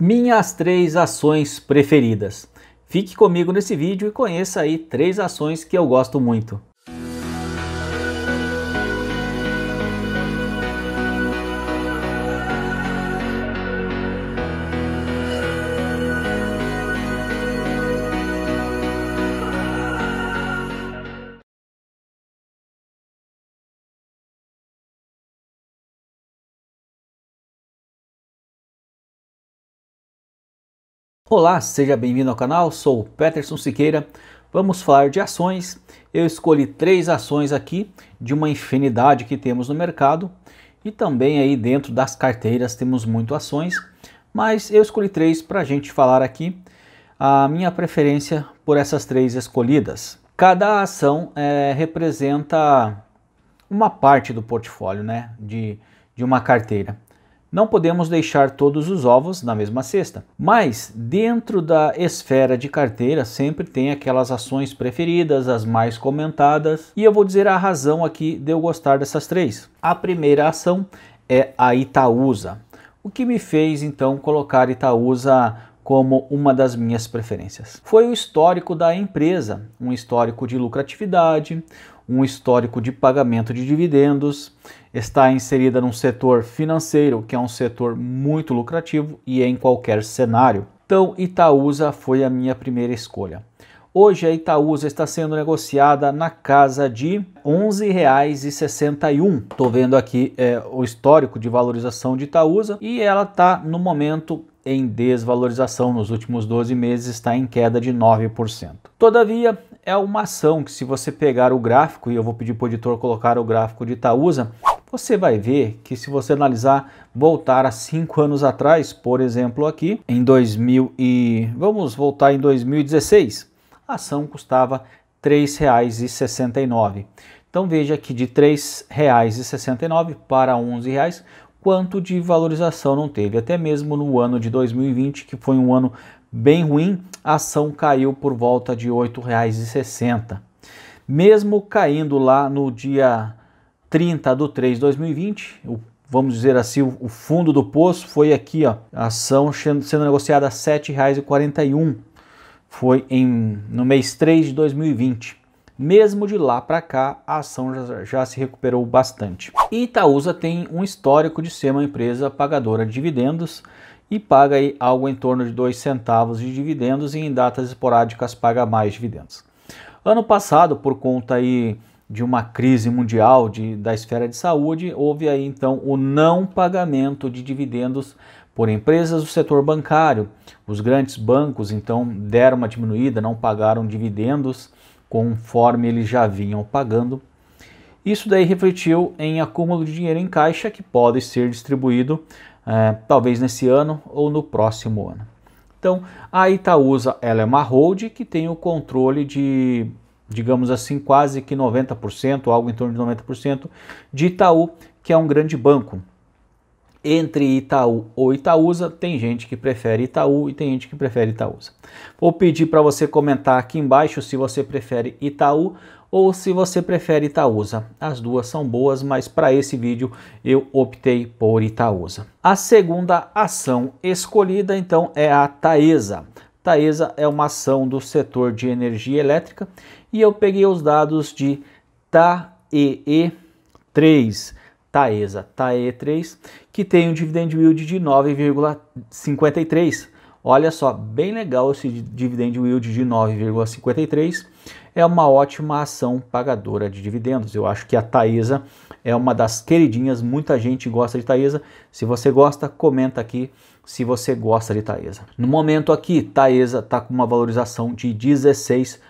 Minhas três ações preferidas. Fique comigo nesse vídeo e conheça aí três ações que eu gosto muito. Olá, seja bem-vindo ao canal, sou o Peterson Siqueira. Vamos falar de ações. Eu escolhi três ações aqui de uma infinidade que temos no mercado e também aí dentro das carteiras temos muito ações, mas eu escolhi três para a gente falar aqui a minha preferência por essas três escolhidas. Cada ação é, representa uma parte do portfólio, né, de, de uma carteira. Não podemos deixar todos os ovos na mesma cesta, mas dentro da esfera de carteira sempre tem aquelas ações preferidas, as mais comentadas, e eu vou dizer a razão aqui de eu gostar dessas três. A primeira ação é a Itaúsa. O que me fez então colocar Itaúsa como uma das minhas preferências. Foi o histórico da empresa, um histórico de lucratividade, um histórico de pagamento de dividendos, está inserida num setor financeiro, que é um setor muito lucrativo e é em qualquer cenário. Então, Itaúsa foi a minha primeira escolha. Hoje a Itaúsa está sendo negociada na casa de R$ 11,61. Estou vendo aqui é, o histórico de valorização de Itaúsa e ela está no momento em desvalorização nos últimos 12 meses está em queda de 9%. Todavia, é uma ação que se você pegar o gráfico, e eu vou pedir para o editor colocar o gráfico de Itaúsa, você vai ver que se você analisar, voltar a cinco anos atrás, por exemplo, aqui em 2000 e vamos voltar em 2016, a ação custava R$ 3,69. Então veja que de R$ 3,69 para R$ 11,00, quanto de valorização não teve. Até mesmo no ano de 2020, que foi um ano bem ruim, a ação caiu por volta de R$ 8,60. Mesmo caindo lá no dia 30 de 3 de 2020, o vamos dizer assim, o fundo do poço foi aqui, ó, a ação sendo negociada a R$ 7,41. Foi em, no mês 3 de 2020. Mesmo de lá para cá, a ação já, já, se recuperou bastante. E Itaúsa tem um histórico de ser uma empresa pagadora de dividendos e paga aí algo em torno de 2 centavos de dividendos e em datas esporádicas paga mais dividendos. Ano passado, por conta aí de uma crise mundial de, da esfera de saúde, houve aí então o não pagamento de dividendos por empresas do setor bancário. Os grandes bancos então deram uma diminuída, não pagaram dividendos conforme eles já vinham pagando. Isso daí refletiu em acúmulo de dinheiro em caixa que pode ser distribuído é, talvez nesse ano ou no próximo ano. Então, a Itaúsa ela é uma hold que tem o controle de, digamos assim, quase que 90%, algo em torno de 90% de Itaú, que é um grande banco entre Itaú ou Itaúsa, tem gente que prefere Itaú e tem gente que prefere Itaúsa. Vou pedir para você comentar aqui embaixo se você prefere Itaú ou se você prefere Itaúsa. As duas são boas, mas para esse vídeo eu optei por Itaúsa. A segunda ação escolhida então é a Taesa. Taesa é uma ação do setor de energia elétrica e eu peguei os dados de TAEE3. Taesa, TAE3, que tem um dividend yield de 9,53. Olha só, bem legal esse dividend yield de 9,53. É uma ótima ação pagadora de dividendos. Eu acho que a Taesa é uma das queridinhas, muita gente gosta de Taesa. Se você gosta, comenta aqui se você gosta de Taesa. No momento aqui, Taesa está com uma valorização de 16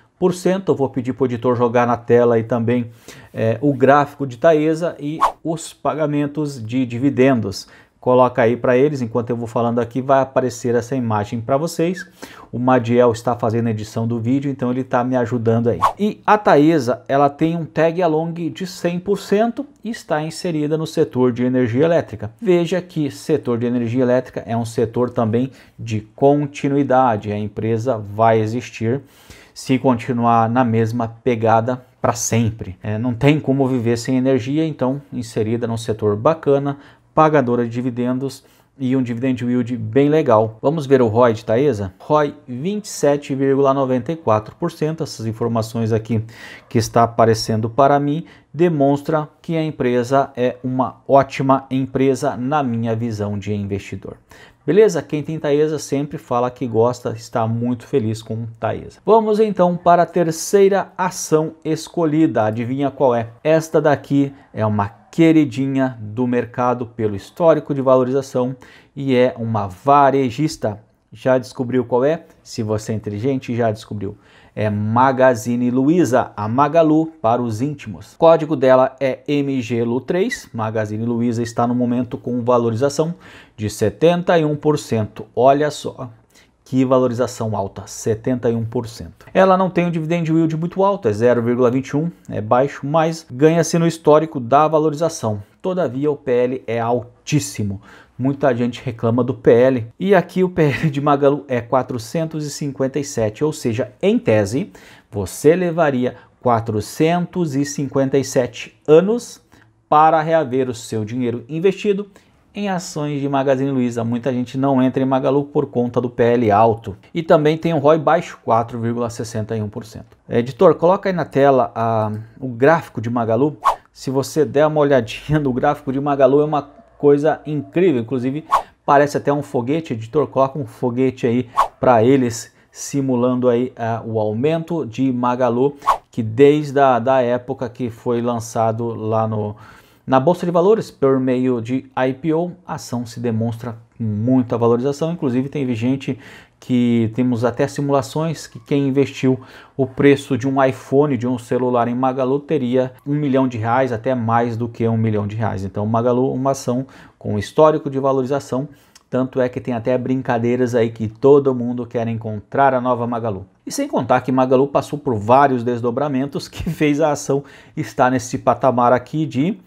eu vou pedir para o editor jogar na tela aí também é, o gráfico de Taesa e os pagamentos de dividendos. Coloca aí para eles, enquanto eu vou falando aqui, vai aparecer essa imagem para vocês. O Madiel está fazendo a edição do vídeo, então ele está me ajudando aí. E a Taesa, ela tem um tag along de 100% e está inserida no setor de energia elétrica. Veja que setor de energia elétrica é um setor também de continuidade, a empresa vai existir se continuar na mesma pegada para sempre. É, não tem como viver sem energia, então inserida num setor bacana, pagadora de dividendos e um dividend yield bem legal. Vamos ver o ROI de Taesa? ROI 27,94%. Essas informações aqui que está aparecendo para mim demonstra que a empresa é uma ótima empresa na minha visão de investidor. Beleza? Quem tem Taesa sempre fala que gosta, está muito feliz com Taesa. Vamos então para a terceira ação escolhida. Adivinha qual é? Esta daqui é uma queridinha do mercado pelo histórico de valorização e é uma varejista. Já descobriu qual é? Se você é inteligente, já descobriu é Magazine Luiza, a Magalu para os íntimos. O código dela é MGLU3. Magazine Luiza está no momento com valorização de 71%. Olha só que valorização alta, 71%. Ela não tem um dividend yield muito alto, é 0,21, é baixo, mas ganha-se no histórico da valorização. Todavia, o PL é altíssimo. Muita gente reclama do PL. E aqui o PL de Magalu é 457, ou seja, em tese, você levaria 457 anos para reaver o seu dinheiro investido em ações de Magazine Luiza. Muita gente não entra em Magalu por conta do PL alto. E também tem um ROI baixo, 4,61%. Editor, coloca aí na tela a, ah, o gráfico de Magalu. Se você der uma olhadinha no gráfico de Magalu, é uma coisa incrível. Inclusive, parece até um foguete. Editor, coloca um foguete aí para eles, simulando aí ah, o aumento de Magalu, que desde a da época que foi lançado lá no na bolsa de valores, por meio de IPO, a ação se demonstra muita valorização. Inclusive, tem gente que temos até simulações que quem investiu o preço de um iPhone, de um celular em Magalu, teria um milhão de reais, até mais do que um milhão de reais. Então, Magalu, uma ação com histórico de valorização. Tanto é que tem até brincadeiras aí que todo mundo quer encontrar a nova Magalu. E sem contar que Magalu passou por vários desdobramentos que fez a ação estar nesse patamar aqui de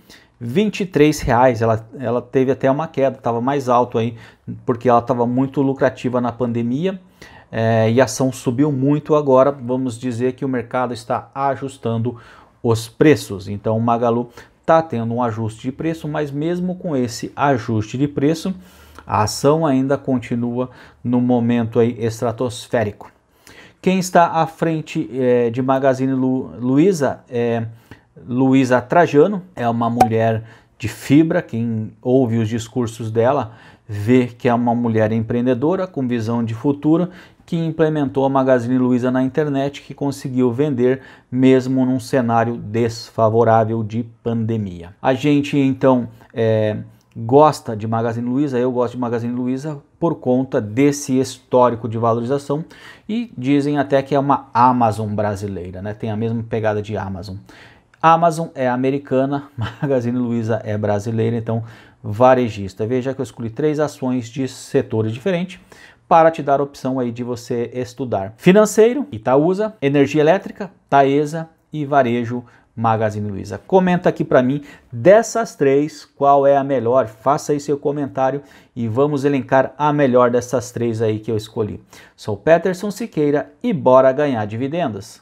R$ reais. Ela, ela teve até uma queda, estava mais alto aí, porque ela estava muito lucrativa na pandemia é, e a ação subiu muito. Agora vamos dizer que o mercado está ajustando os preços. Então o Magalu está tendo um ajuste de preço, mas mesmo com esse ajuste de preço, a ação ainda continua no momento aí estratosférico. Quem está à frente é, de Magazine Luiza é Luísa Trajano é uma mulher de fibra, quem ouve os discursos dela vê que é uma mulher empreendedora com visão de futuro que implementou a Magazine Luiza na internet que conseguiu vender mesmo num cenário desfavorável de pandemia. A gente então é, gosta de Magazine Luiza, eu gosto de Magazine Luiza por conta desse histórico de valorização e dizem até que é uma Amazon brasileira, né? Tem a mesma pegada de Amazon. Amazon é americana, Magazine Luiza é brasileira, então varejista. Veja que eu escolhi três ações de setores diferentes para te dar a opção aí de você estudar. Financeiro, Itaúsa, energia elétrica, Taesa e varejo Magazine Luiza. Comenta aqui para mim dessas três qual é a melhor. Faça aí seu comentário e vamos elencar a melhor dessas três aí que eu escolhi. Sou Peterson Siqueira e bora ganhar dividendos.